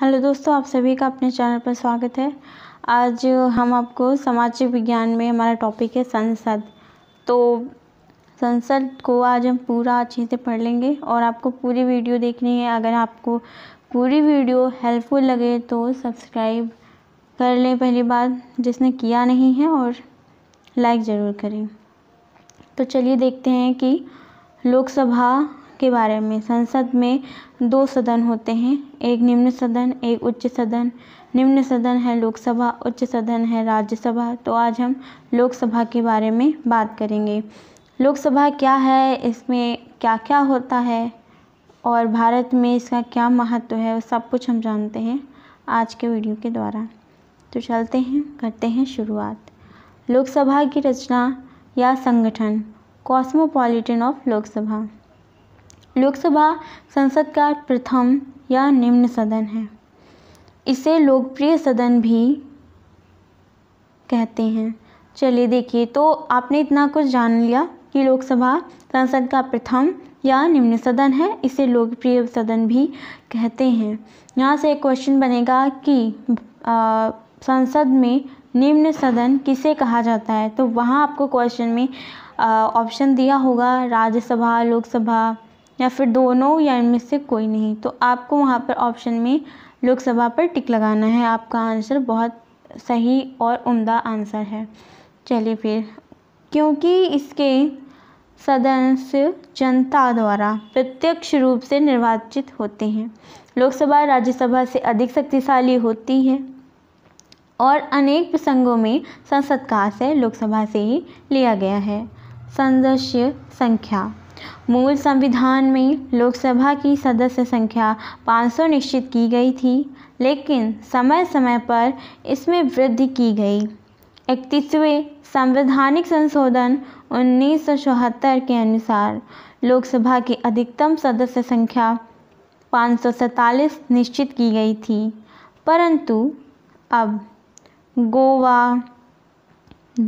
Hello दोस्तों आप सभी का अपने चैनल पर स्वागत है आज हम आपको सामाजिक विज्ञान में हमारा टॉपिक है संसद तो संसद को आज हम पूरा अच्छे से पढ़ लेंगे और आपको पूरी वीडियो देखनी है अगर आपको पूरी वीडियो हेल्पफुल लगे तो सब्सक्राइब कर लें पहली बार जिसने किया नहीं है और लाइक ज़रूर करें तो चलिए देखते हैं कि लोकसभा के बारे में संसद में दो सदन होते हैं एक निम्न सदन एक उच्च सदन निम्न सदन है लोकसभा उच्च सदन है राज्यसभा तो आज हम लोकसभा के बारे में बात करेंगे लोकसभा क्या है इसमें क्या क्या होता है और भारत में इसका क्या महत्व है सब कुछ हम जानते हैं आज के वीडियो के द्वारा तो चलते हैं करते हैं शुरुआत लोकसभा की रचना या संगठन कॉस्मोपॉलिटन ऑफ लोकसभा लोकसभा संसद का प्रथम या निम्न सदन है इसे लोकप्रिय सदन भी कहते हैं चलिए देखिए तो आपने इतना कुछ जान लिया कि लोकसभा संसद का प्रथम या निम्न सदन है इसे लोकप्रिय सदन भी कहते हैं यहाँ से एक क्वेश्चन बनेगा कि आ, संसद में निम्न सदन किसे कहा जाता है तो वहाँ आपको क्वेश्चन में ऑप्शन दिया होगा राज्यसभा लोकसभा या फिर दोनों या इनमें से कोई नहीं तो आपको वहाँ पर ऑप्शन में लोकसभा पर टिक लगाना है आपका आंसर बहुत सही और उम्दा आंसर है चलिए फिर क्योंकि इसके सदस्य जनता द्वारा प्रत्यक्ष रूप से निर्वाचित होते हैं लोकसभा राज्यसभा से अधिक शक्तिशाली होती है और अनेक प्रसंगों में संसद का आशय लोकसभा से ही लिया गया है सदस्य संख्या मूल संविधान में लोकसभा की सदस्य संख्या 500 निश्चित की गई थी लेकिन समय समय पर इसमें वृद्धि की गई इकतीसवें संवैधानिक संशोधन उन्नीस के अनुसार लोकसभा की अधिकतम सदस्य संख्या पाँच निश्चित की गई थी परंतु अब गोवा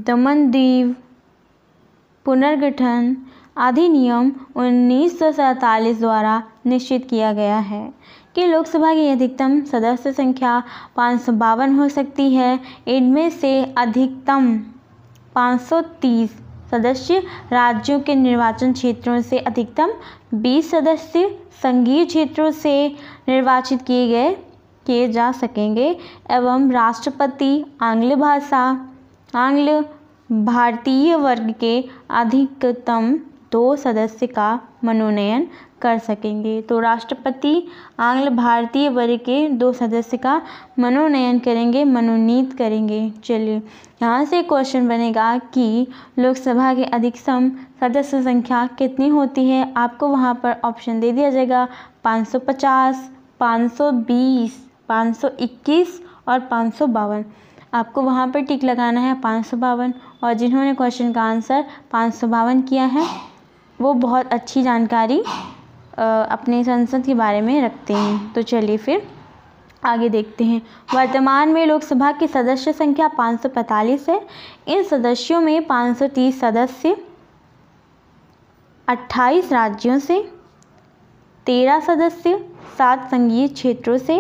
दमन पुनर्गठन अधिनियम उन्नीस द्वारा निश्चित किया गया है कि लोकसभा की अधिकतम सदस्य संख्या पाँच हो सकती है इनमें से अधिकतम 530 सदस्य राज्यों के निर्वाचन क्षेत्रों से अधिकतम 20 सदस्य संघीय क्षेत्रों से निर्वाचित किए गए किए जा सकेंगे एवं राष्ट्रपति आंग्ल भाषा आंग्ल भारतीय वर्ग के अधिकतम दो सदस्य का मनोनयन कर सकेंगे तो राष्ट्रपति आंग्ल भारतीय वर्ग के दो सदस्य का मनोनयन करेंगे मनोनीत करेंगे चलिए यहाँ से क्वेश्चन बनेगा कि लोकसभा के अधिकतम सदस्य संख्या कितनी होती है आपको वहाँ पर ऑप्शन दे दिया जाएगा 550, 520, 521 और पाँच आपको वहाँ पर टिक लगाना है पाँच और जिन्होंने क्वेश्चन का आंसर पाँच किया है वो बहुत अच्छी जानकारी अपने संसद के बारे में रखते हैं तो चलिए फिर आगे देखते हैं वर्तमान में लोकसभा की सदस्य संख्या 545 है इन सदस्यों में 530 सदस्य 28 राज्यों से 13 सदस्य सात संघीय क्षेत्रों से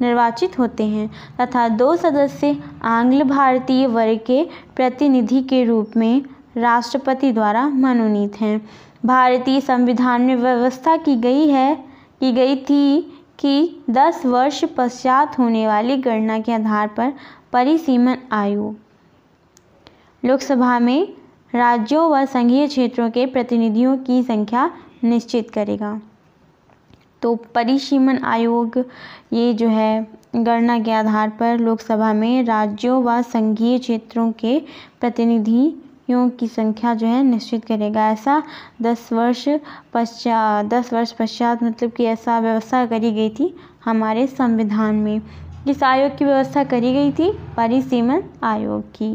निर्वाचित होते हैं तथा दो सदस्य आंग्ल भारतीय वर्ग के प्रतिनिधि के रूप में राष्ट्रपति द्वारा मनोनीत हैं भारतीय संविधान में व्यवस्था की गई है की गई थी कि दस वर्ष पश्चात होने वाली गणना के आधार पर परिसीमन आयु लोकसभा में राज्यों व संघीय क्षेत्रों के प्रतिनिधियों की संख्या निश्चित करेगा तो परिसीमन आयोग ये जो है गणना के आधार पर लोकसभा में राज्यों व संघीय क्षेत्रों के प्रतिनिधि यों की संख्या जो है निश्चित करेगा ऐसा दस वर्ष पश्चात दस वर्ष पश्चात मतलब कि ऐसा व्यवस्था करी गई थी हमारे संविधान में किस आयोग की व्यवस्था करी गई थी परिसीमन आयोग की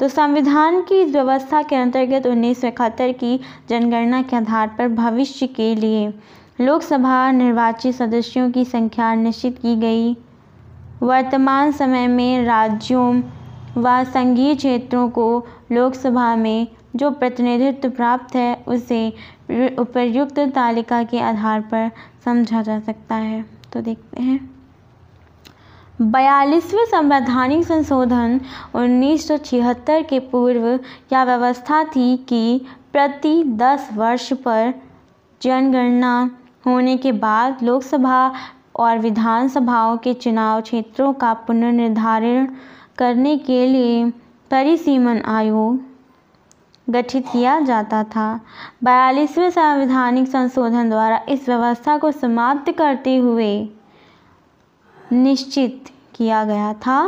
तो संविधान की इस व्यवस्था के अंतर्गत उन्नीस की जनगणना के आधार पर भविष्य के लिए लोकसभा निर्वाचित सदस्यों की संख्या निश्चित की गई वर्तमान समय में राज्यों व संघीय क्षेत्रों को लोकसभा में जो प्रतिनिधित्व प्राप्त है उसे उपर्युक्त तालिका के आधार पर समझा जा सकता है तो देखते हैं बयालीसवें संवैधानिक संशोधन 1976 के पूर्व यह व्यवस्था थी कि प्रति दस वर्ष पर जनगणना होने के बाद लोकसभा और विधानसभाओं के चुनाव क्षेत्रों का पुनर्निर्धारण करने के लिए परिसीमन आयोग गठित किया जाता था बयालीसवें संवैधानिक संशोधन द्वारा इस व्यवस्था को समाप्त करते हुए निश्चित किया गया था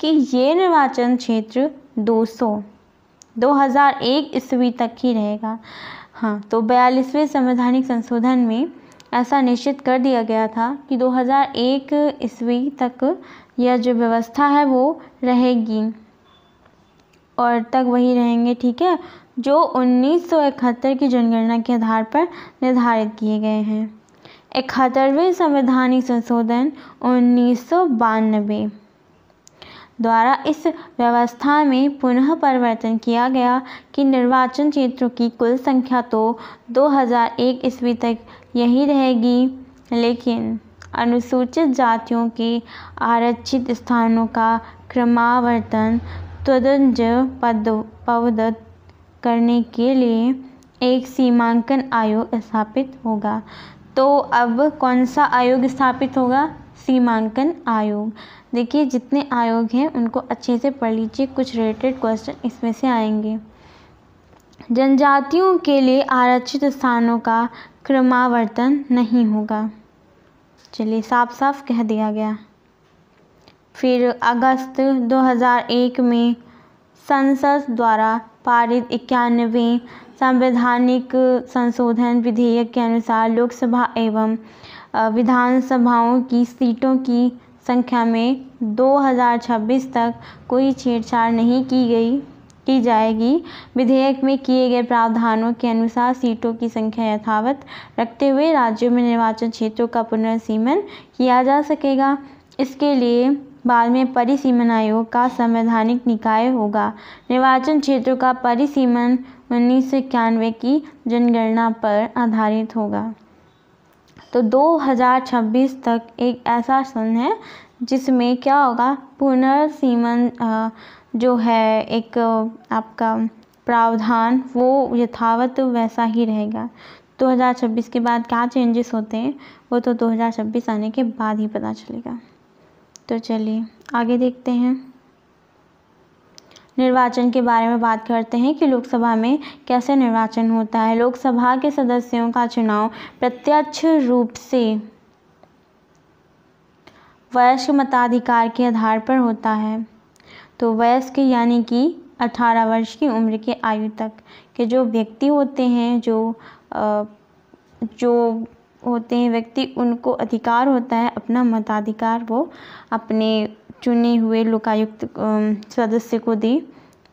कि ये निर्वाचन क्षेत्र 200 2001 ईस्वी तक ही रहेगा हाँ तो बयालीसवें संवैधानिक संशोधन में ऐसा निश्चित कर दिया गया था कि 2001 ईस्वी तक यह जो व्यवस्था है वो रहेगी और तक वही रहेंगे ठीक है जो उन्नीस सौ इकहत्तर की जनगणना के आधार पर निर्धारित किए गए हैं इकहत्तरवें संवैधानिक संशोधन उन्नीस सौ बानवे द्वारा इस व्यवस्था में पुनः परिवर्तन किया गया कि निर्वाचन क्षेत्रों की कुल संख्या तो 2001 ईस्वी तक यही रहेगी लेकिन अनुसूचित जातियों के आरक्षित स्थानों का क्रमावर्तन तदंज पद पवद करने के लिए एक सीमांकन आयोग स्थापित होगा तो अब कौन सा आयोग स्थापित होगा सीमांकन आयोग देखिए जितने आयोग हैं उनको अच्छे से पढ़ लीजिए कुछ रिलेटेड क्वेश्चन इसमें से आएंगे जनजातियों के लिए आरक्षित स्थानों का क्रमावर्तन नहीं होगा चलिए साफ साफ कह दिया गया फिर अगस्त 2001 में संसद द्वारा पारित इक्यानवे संवैधानिक संशोधन विधेयक के अनुसार लोकसभा एवं विधानसभाओं की सीटों की संख्या में 2026 तक कोई छेड़छाड़ नहीं की गई की जाएगी विधेयक में किए गए प्रावधानों के अनुसार सीटों की संख्या यथावत रखते हुए राज्यों में निर्वाचन क्षेत्रों का पुनर्सीमन किया जा सकेगा इसके लिए बाद में परिसीमन आयोग का संवैधानिक निकाय होगा निर्वाचन क्षेत्रों का परिसीमन उन्नीस सौ इक्यानवे की जनगणना पर आधारित होगा तो 2026 तक एक ऐसा सन है जिसमें क्या होगा पुनर्सीमन जो है एक आपका प्रावधान वो यथावत वैसा ही रहेगा 2026 के बाद क्या चेंजेस होते हैं वो तो 2026 आने के बाद ही पता चलेगा तो चलिए आगे देखते हैं निर्वाचन के बारे में बात करते हैं कि लोकसभा में कैसे निर्वाचन होता है लोकसभा के सदस्यों का चुनाव प्रत्यक्ष रूप से वयस्क मताधिकार के आधार पर होता है तो वयस्क यानी कि 18 वर्ष की उम्र के आयु तक के जो व्यक्ति होते हैं जो जो होते हैं व्यक्ति उनको अधिकार होता है अपना मताधिकार वो अपने चुने हुए लोकायुक्त सदस्य को दे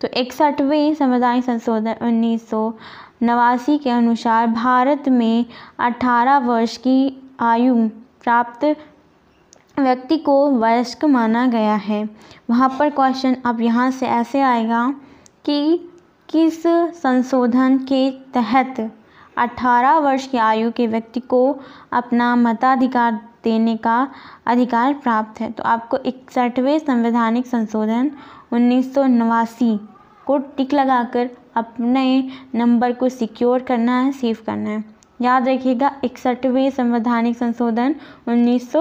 तो इकसठवें समुदाय संशोधन उन्नीस सौ नवासी के अनुसार भारत में 18 वर्ष की आयु प्राप्त व्यक्ति को वयस्क माना गया है वहाँ पर क्वेश्चन अब यहाँ से ऐसे आएगा कि किस संशोधन के तहत 18 वर्ष की आयु के व्यक्ति को अपना मताधिकार देने का अधिकार प्राप्त है तो आपको इकसठवें संवैधानिक संशोधन उन्नीस को टिक लगाकर अपने नंबर को सिक्योर करना है सेव करना है याद रखिएगा इकसठवें संवैधानिक संशोधन उन्नीस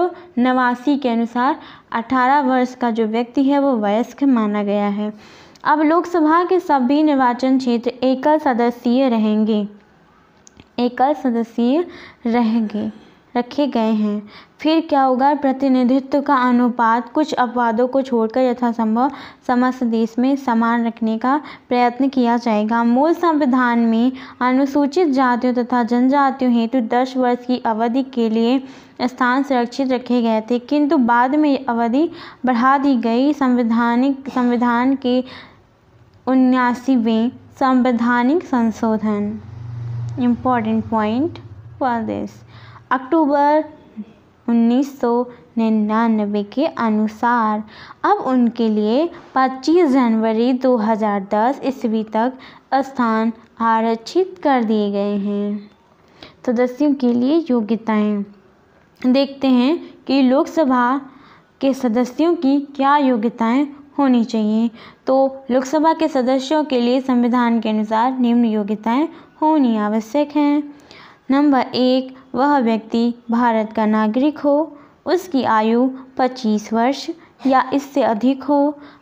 के अनुसार 18 वर्ष का जो व्यक्ति है वो वयस्क माना गया है अब लोकसभा के सभी निर्वाचन क्षेत्र एकल सदस्यीय रहेंगे एकल सदस्यीय रहेंगे रखे गए हैं फिर क्या होगा प्रतिनिधित्व का अनुपात कुछ अपवादों को छोड़कर यथासंभव समस्त देश में समान रखने का प्रयत्न किया जाएगा मूल संविधान में अनुसूचित जातियों तथा जनजातियों हेतु तो दस वर्ष की अवधि के लिए स्थान सुरक्षित रखे गए थे किंतु बाद में अवधि बढ़ा दी गई संवैधानिक संविधान के उन्यासीवें संवैधानिक संशोधन important point for this october 1999 के अनुसार अब उनके लिए 25 जनवरी 2010 ईस्वी तक स्थान आरक्षित कर दिए गए हैं सदस्यों के लिए योग्यताएं देखते हैं कि लोकसभा के सदस्यों की क्या योग्यताएं होनी चाहिए तो लोकसभा के सदस्यों के लिए संविधान के अनुसार निम्न योग्यताएं होनी आवश्यक है नंबर एक वह व्यक्ति भारत का नागरिक हो उसकी आयु 25 वर्ष या इससे अधिक हो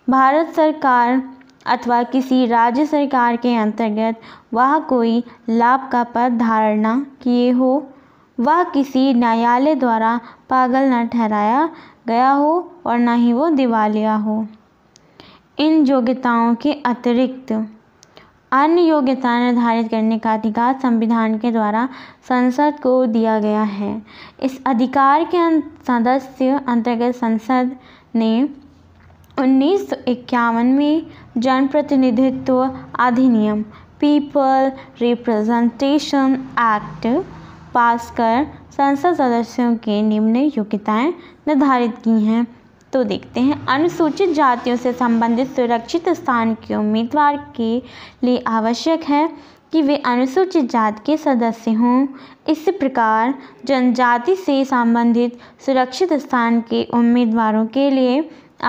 भारत सरकार अथवा किसी राज्य सरकार के अंतर्गत वह कोई लाभ का पद धारणा किए हो वह किसी न्यायालय द्वारा पागल न ठहराया गया हो और न ही वो दिवालिया हो इन योग्यताओं के अतिरिक्त अन्य योग्यता निर्धारित करने का अधिकार संविधान के द्वारा संसद को दिया गया है इस अधिकार के अं-, सदस्य अंतर्गत संसद ने उन्नीस में जनप्रतिनिधित्व अधिनियम पीपल रिप्रेजेंटेशन एक्ट पास कर संसद सदस्यों के निम्न योग्यताएं निर्धारित की हैं तो देखते हैं अनुसूचित जातियों से संबंधित सुरक्षित स्थान के उम्मीदवार के लिए आवश्यक है कि वे अनुसूचित जाति के सदस्य हों इस प्रकार जनजाति से संबंधित सुरक्षित स्थान के उम्मीदवारों के लिए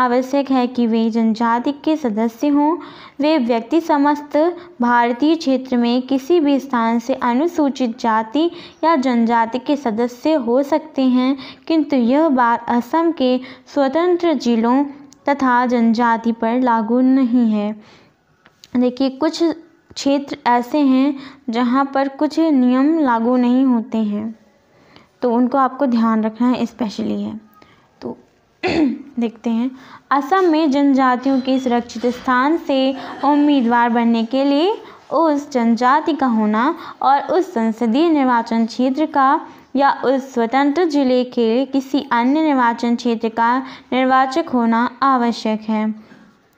आवश्यक है कि वे जनजाति के सदस्य हों वे व्यक्ति समस्त भारतीय क्षेत्र में किसी भी स्थान से अनुसूचित जाति या जनजाति के सदस्य हो सकते हैं किंतु यह बात असम के स्वतंत्र जिलों तथा जनजाति पर लागू नहीं है देखिए कुछ क्षेत्र ऐसे हैं जहाँ पर कुछ नियम लागू नहीं होते हैं तो उनको आपको ध्यान रखना है स्पेशली है देखते हैं असम में जनजातियों के सुरक्षित स्थान से उम्मीदवार बनने के लिए उस जनजाति का होना और उस संसदीय निर्वाचन क्षेत्र का या उस स्वतंत्र जिले के किसी अन्य निर्वाचन क्षेत्र का निर्वाचक होना आवश्यक है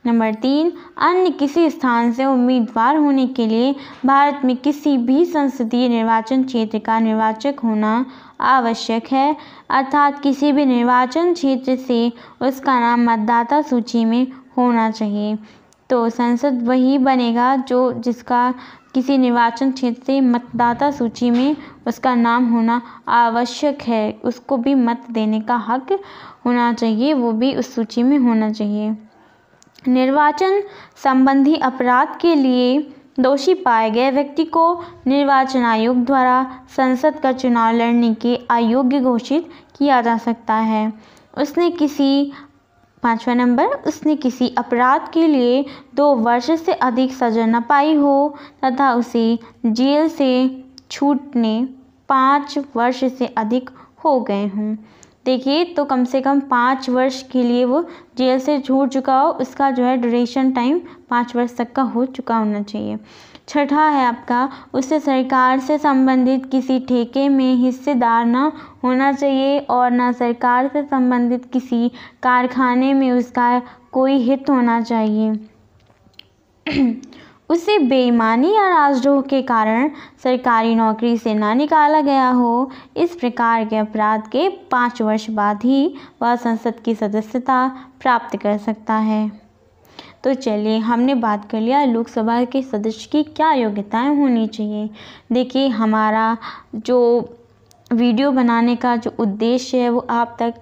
नंबर तीन अन्य किसी स्थान से उम्मीदवार होने के लिए भारत में किसी भी संसदीय निर्वाचन क्षेत्र का निर्वाचक होना आवश्यक है अर्थात किसी भी निर्वाचन क्षेत्र से उसका नाम मतदाता सूची में होना चाहिए तो संसद वही बनेगा जो जिसका किसी निर्वाचन क्षेत्र से मतदाता सूची में उसका नाम होना आवश्यक है उसको भी मत देने का हक होना चाहिए वो भी उस सूची में होना चाहिए निर्वाचन संबंधी अपराध के लिए दोषी पाए गए व्यक्ति को निर्वाचन आयोग द्वारा संसद का चुनाव लड़ने के अयोग्य घोषित किया जा सकता है उसने किसी पाँचवा नंबर उसने किसी अपराध के लिए दो वर्ष से अधिक सजा न पाई हो तथा उसे जेल से छूटने पाँच वर्ष से अधिक हो गए हों देखिए तो कम से कम पाँच वर्ष के लिए वो जेल से छूट चुका हो उसका जो है ड्यूरेशन टाइम पाँच वर्ष तक का हो चुका होना चाहिए छठा है आपका उसे सरकार से संबंधित किसी ठेके में हिस्सेदार ना होना चाहिए और ना सरकार से संबंधित किसी कारखाने में उसका कोई हित होना चाहिए उसे बेईमानी या राजद्रोह के कारण सरकारी नौकरी से ना निकाला गया हो इस प्रकार के अपराध के पाँच वर्ष बाद ही वह संसद की सदस्यता प्राप्त कर सकता है तो चलिए हमने बात कर लिया लोकसभा के सदस्य की क्या योग्यताएं होनी चाहिए देखिए हमारा जो वीडियो बनाने का जो उद्देश्य है वो आप तक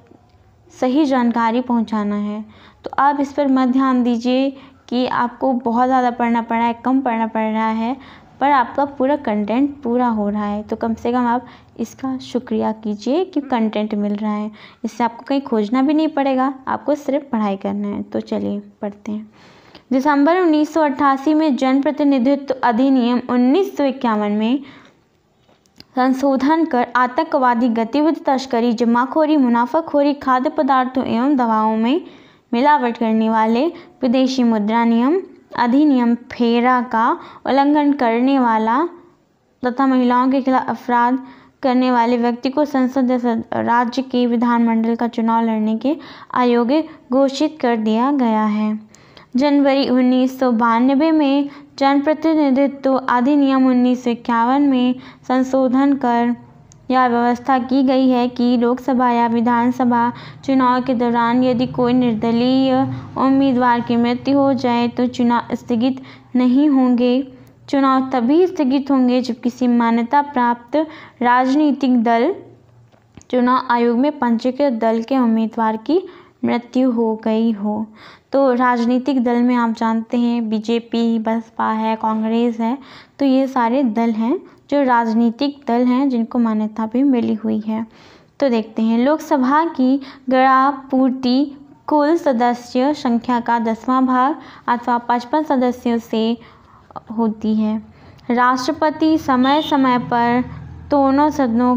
सही जानकारी पहुंचाना है तो आप इस पर मत ध्यान दीजिए कि आपको बहुत ज़्यादा पढ़ना पड़ रहा है कम पढ़ना पड़ रहा है पर आपका पूरा कंटेंट पूरा हो रहा है तो कम से कम आप इसका शुक्रिया कीजिए कि कंटेंट हम्म। मिल रहा है इससे आपको कहीं खोजना भी नहीं पड़ेगा आपको सिर्फ पढ़ाई करना है तो चलिए पढ़ते हैं दिसंबर 1988 में जन प्रतिनिधित्व अधिनियम उन्नीस में संशोधन कर आतंकवादी गतिविधि तस्करी जमाखोरी मुनाफाखोरी खाद्य पदार्थों एवं दवाओं में मिलावट करने वाले विदेशी मुद्रा नियम अधिनियम फेरा का उल्लंघन करने वाला तथा महिलाओं के खिलाफ अपराध करने वाले व्यक्ति को संसद राज्य के विधानमंडल का चुनाव लड़ने के आयोग घोषित कर दिया गया है जनवरी उन्नीस में जनप्रतिनिधित्व अधिनियम उन्नीस में संशोधन कर यह व्यवस्था की गई है कि लोकसभा या विधानसभा चुनाव के दौरान यदि कोई निर्दलीय उम्मीदवार की मृत्यु हो जाए तो चुनाव स्थगित नहीं होंगे चुनाव तभी स्थगित होंगे जब किसी मान्यता प्राप्त राजनीतिक दल चुनाव आयोग में पंजीकृत दल के उम्मीदवार की मृत्यु हो गई हो तो राजनीतिक दल में आप जानते हैं बीजेपी बसपा है कांग्रेस है तो ये सारे दल हैं जो राजनीतिक दल हैं जिनको मान्यता भी मिली हुई है तो देखते हैं लोकसभा की गढ़ापूर्ति कुल सदस्य संख्या का दसवां भाग अथवा पचपन सदस्यों से होती है राष्ट्रपति समय समय पर दोनों सदनों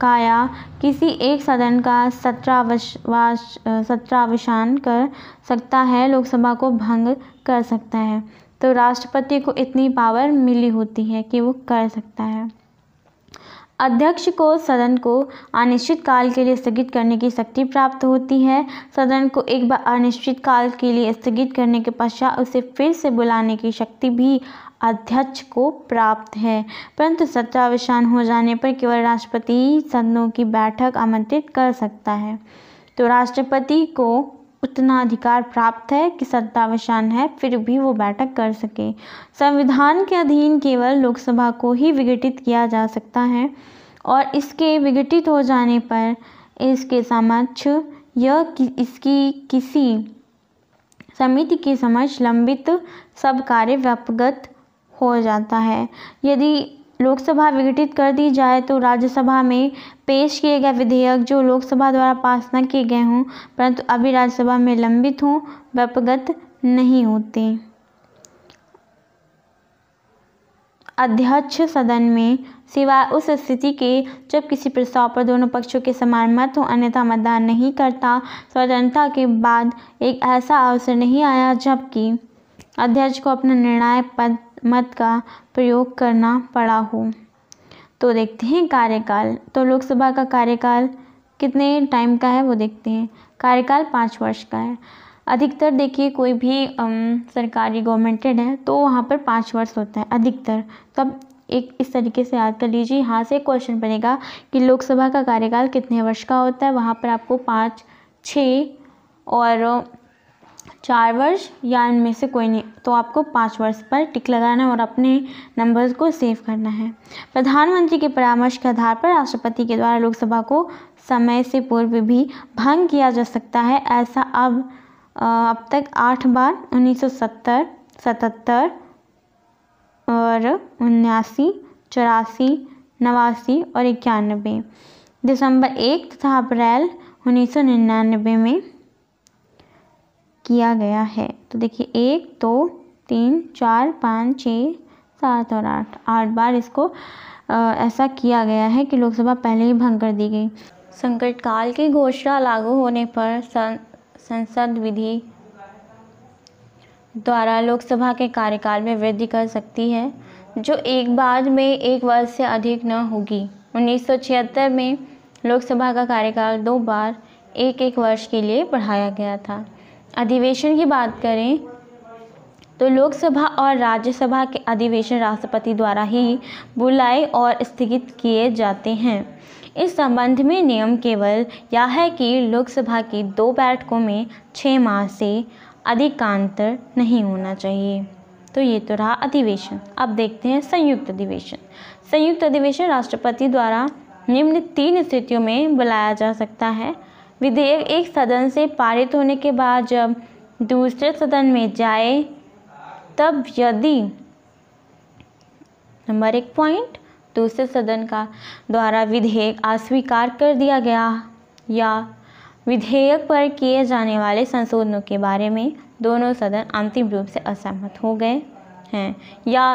का या किसी एक सदन का सत्रावश सत्रावशान कर सकता है लोकसभा को भंग कर सकता है तो राष्ट्रपति को इतनी पावर मिली होती है कि वो कर सकता है अध्यक्ष को सदन को अनिश्चित काल के लिए स्थगित करने की शक्ति प्राप्त होती है सदन को एक बार अनिश्चित काल के लिए स्थगित करने के पश्चात उसे फिर से बुलाने की शक्ति भी अध्यक्ष को प्राप्त है परंतु सत्रावसान हो जाने पर केवल राष्ट्रपति सदनों की बैठक आमंत्रित कर सकता है तो राष्ट्रपति को उतना अधिकार प्राप्त है कि सत्तावशान है फिर भी वो बैठक कर सके संविधान के अधीन केवल लोकसभा को ही विघटित किया जा सकता है और इसके विघटित हो जाने पर इसके समक्ष यह कि इसकी किसी समिति के समक्ष लंबित सब कार्य व्यापगत हो जाता है यदि लोकसभा विघटित कर दी जाए तो राज्यसभा में पेश किए गए विधेयक जो लोकसभा द्वारा पास न किए गए हों परंतु अभी राज्यसभा में लंबित हों व्यपगत नहीं होते अध्यक्ष सदन में सिवाय उस स्थिति के जब किसी प्रस्ताव पर दोनों पक्षों के समान मत हो अन्यथा मतदान नहीं करता स्वतंत्रता के बाद एक ऐसा अवसर नहीं आया जबकि अध्यक्ष को अपना निर्णायक पद मत का प्रयोग करना पड़ा हो तो देखते हैं कार्यकाल तो लोकसभा का कार्यकाल कितने टाइम का है वो देखते हैं कार्यकाल पाँच वर्ष का है अधिकतर देखिए कोई भी अम, सरकारी गवर्नमेंटेड है तो वहाँ पर पाँच वर्ष होता है अधिकतर तब तो एक इस तरीके से याद कर लीजिए यहाँ से क्वेश्चन बनेगा कि लोकसभा का कार्यकाल कितने वर्ष का होता है वहाँ पर आपको पाँच छः और चार वर्ष या इनमें से कोई नहीं तो आपको पाँच वर्ष पर टिक लगाना है और अपने नंबर्स को सेव करना है प्रधानमंत्री के परामर्श के आधार पर राष्ट्रपति के द्वारा लोकसभा को समय से पूर्व भी भंग किया जा सकता है ऐसा अब अब तक आठ बार 1970, 77 और उन्यासी चौरासी नवासी और इक्यानबे दिसंबर एक तथा अप्रैल उन्नीस में किया गया है तो देखिए एक दो तीन चार पाँच छः सात और आठ आठ बार इसको ऐसा किया गया है कि लोकसभा पहले ही भंग कर दी गई संकट काल की घोषणा लागू होने पर सं, संसद विधि द्वारा लोकसभा के कार्यकाल में वृद्धि कर सकती है जो एक बार में एक वर्ष से अधिक न होगी 1976 में लोकसभा का कार्यकाल दो बार एक एक वर्ष के लिए बढ़ाया गया था अधिवेशन की बात करें तो लोकसभा और राज्यसभा के अधिवेशन राष्ट्रपति द्वारा ही बुलाए और स्थगित किए जाते हैं इस संबंध में नियम केवल यह है कि लोकसभा की दो बैठकों में छः माह से अधिक का अंतर नहीं होना चाहिए तो ये तो रहा अधिवेशन अब देखते हैं संयुक्त अधिवेशन संयुक्त अधिवेशन राष्ट्रपति द्वारा निम्न तीन स्थितियों में बुलाया जा सकता है विधेयक एक सदन से पारित होने के बाद जब दूसरे सदन में जाए तब यदि नंबर एक पॉइंट दूसरे सदन का द्वारा विधेयक अस्वीकार कर दिया गया या विधेयक पर किए जाने वाले संशोधनों के बारे में दोनों सदन अंतिम रूप से असहमत हो गए हैं या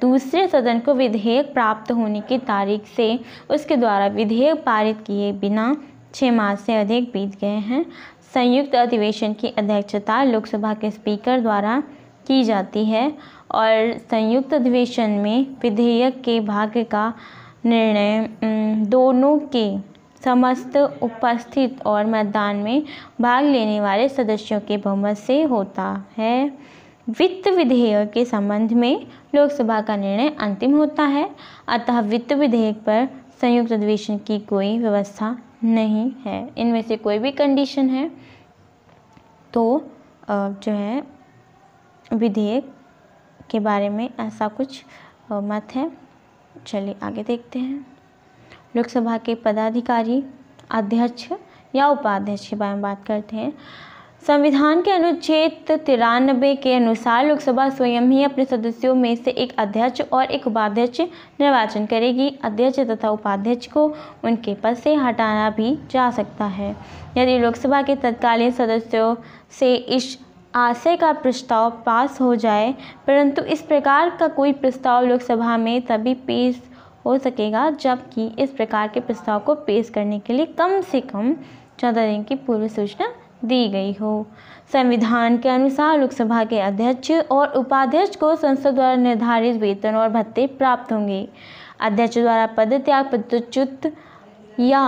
दूसरे सदन को विधेयक प्राप्त होने की तारीख से उसके द्वारा विधेयक पारित किए बिना छः माह से अधिक बीत गए हैं संयुक्त अधिवेशन की अध्यक्षता लोकसभा के स्पीकर द्वारा की जाती है और संयुक्त अधिवेशन में विधेयक के भाग्य का निर्णय दोनों के समस्त उपस्थित और मतदान में भाग लेने वाले सदस्यों के बहुमत से होता है वित्त विधेयक के संबंध में लोकसभा का निर्णय अंतिम होता है अतः वित्त विधेयक पर संयुक्त अधिवेशन की कोई व्यवस्था नहीं है इनमें से कोई भी कंडीशन है तो जो है विधेयक के बारे में ऐसा कुछ मत है चलिए आगे देखते हैं लोकसभा के पदाधिकारी अध्यक्ष या उपाध्यक्ष के बारे में बात करते हैं संविधान के अनुच्छेद तिरानबे के अनुसार लोकसभा स्वयं ही अपने सदस्यों में से एक अध्यक्ष और एक उपाध्यक्ष निर्वाचन करेगी अध्यक्ष तथा उपाध्यक्ष को उनके पद से हटाना भी जा सकता है यदि लोकसभा के तत्कालीन सदस्यों से इस आशय का प्रस्ताव पास हो जाए परंतु इस प्रकार का कोई प्रस्ताव लोकसभा में तभी पेश हो सकेगा जबकि इस प्रकार के प्रस्ताव को पेश करने के लिए कम से कम चौदह दिन की पूर्व सूचना दी गई हो संविधान के अनुसार लोकसभा के अध्यक्ष और उपाध्यक्ष को संसद द्वारा निर्धारित वेतन और भत्ते प्राप्त होंगे अध्यक्ष द्वारा पद त्याग पदच्युत या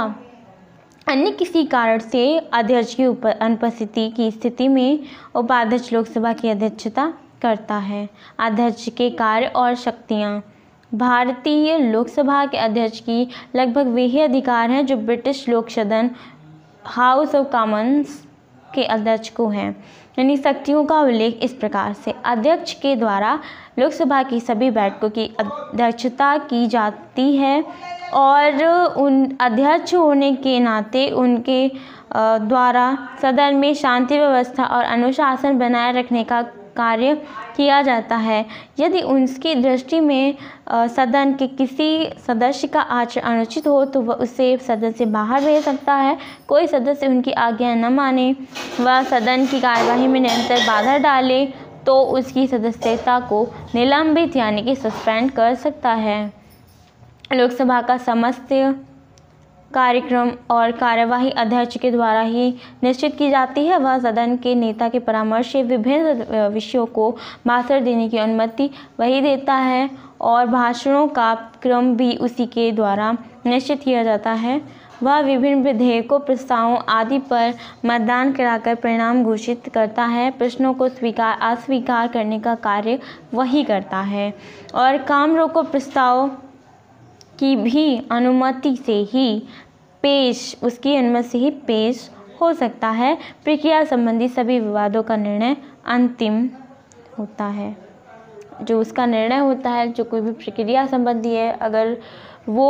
अन्य किसी कारण से अध्यक्ष की अनुपस्थिति की स्थिति में उपाध्यक्ष लोकसभा की अध्यक्षता करता है अध्यक्ष के कार्य और शक्तियाँ भारतीय लोकसभा के अध्यक्ष की लगभग वही अधिकार हैं जो ब्रिटिश लोक सदन हाउस ऑफ कॉमन्स के अध्यक्ष को हैं यानी शक्तियों का उल्लेख इस प्रकार से अध्यक्ष के द्वारा लोकसभा की सभी बैठकों की अध्यक्षता की जाती है और उन अध्यक्ष होने के नाते उनके द्वारा सदन में शांति व्यवस्था और अनुशासन बनाए रखने का कार्य किया जाता है यदि उनकी दृष्टि में सदन के किसी सदस्य का आचरण अनुचित हो तो वह उसे सदन से बाहर भेज सकता है कोई सदस्य उनकी आज्ञा न माने व सदन की कार्यवाही में निरंतर बाधा डाले तो उसकी सदस्यता को निलंबित यानी कि सस्पेंड कर सकता है लोकसभा का समस्त कार्यक्रम और कार्यवाही अध्यक्ष के द्वारा ही निश्चित की जाती है वह सदन के नेता के परामर्श से विभिन्न विषयों को भाषण देने की अनुमति वही देता है और भाषणों का क्रम भी उसी के द्वारा निश्चित किया जाता है वह विभिन्न विधेयकों प्रस्तावों आदि पर मतदान कराकर परिणाम घोषित करता है प्रश्नों को स्वीकार अस्वीकार करने का कार्य वही करता है और काम रोको प्रस्ताव की भी अनुमति से ही पेश उसकी अनुमति से ही पेश हो सकता है प्रक्रिया संबंधी सभी विवादों का निर्णय अंतिम होता है जो उसका निर्णय होता है जो कोई भी प्रक्रिया संबंधी है अगर वो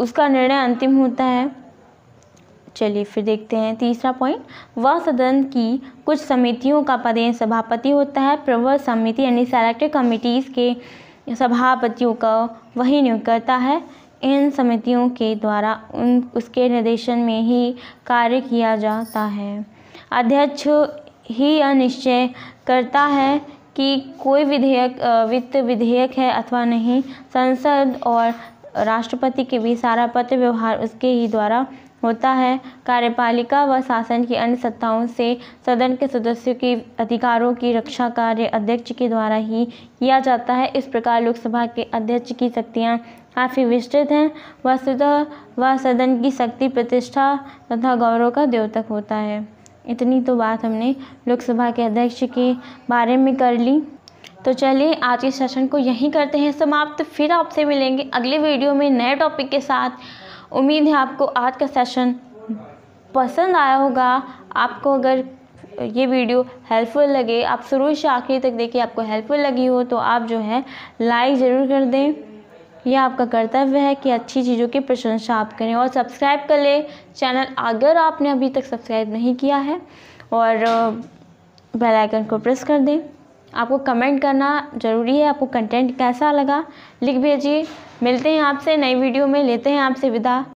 उसका निर्णय अंतिम होता है चलिए फिर देखते हैं तीसरा पॉइंट वह सदन की कुछ समितियों का पदें सभापति होता है प्रवर समिति यानी सेलेक्टेड कमिटीज़ के सभापतियों का वही नियुक्त करता है इन समितियों के द्वारा उन उसके निर्देशन में ही कार्य किया जाता है अध्यक्ष ही अनिश्चय करता है कि कोई विधेयक वित्त विधेयक है अथवा नहीं संसद और राष्ट्रपति के बीच सारा पत्र व्यवहार उसके ही द्वारा होता है कार्यपालिका व शासन की अन्य सत्ताओं से सदन के सदस्यों के अधिकारों की रक्षा कार्य अध्यक्ष के द्वारा ही किया जाता है इस प्रकार लोकसभा के अध्यक्ष की शक्तियाँ काफ़ी विस्तृत हैं वस्तुतः वह सदन की शक्ति प्रतिष्ठा तथा गौरव का द्योतक होता है इतनी तो बात हमने लोकसभा के अध्यक्ष के बारे में कर ली तो चलिए आज के सेशन को यहीं करते हैं समाप्त फिर आपसे मिलेंगे अगले वीडियो में नए टॉपिक के साथ उम्मीद है आपको आज का सेशन पसंद आया होगा आपको अगर ये वीडियो हेल्पफुल लगे आप शुरू से आखिरी तक देखिए आपको हेल्पफुल लगी हो तो आप जो है लाइक ज़रूर कर दें यह आपका कर्तव्य है कि अच्छी चीज़ों की प्रशंसा आप करें और सब्सक्राइब कर लें चैनल अगर आपने अभी तक सब्सक्राइब नहीं किया है और बेल आइकन को प्रेस कर दें आपको कमेंट करना ज़रूरी है आपको कंटेंट कैसा लगा लिख भेजिए मिलते हैं आपसे नई वीडियो में लेते हैं आपसे विदा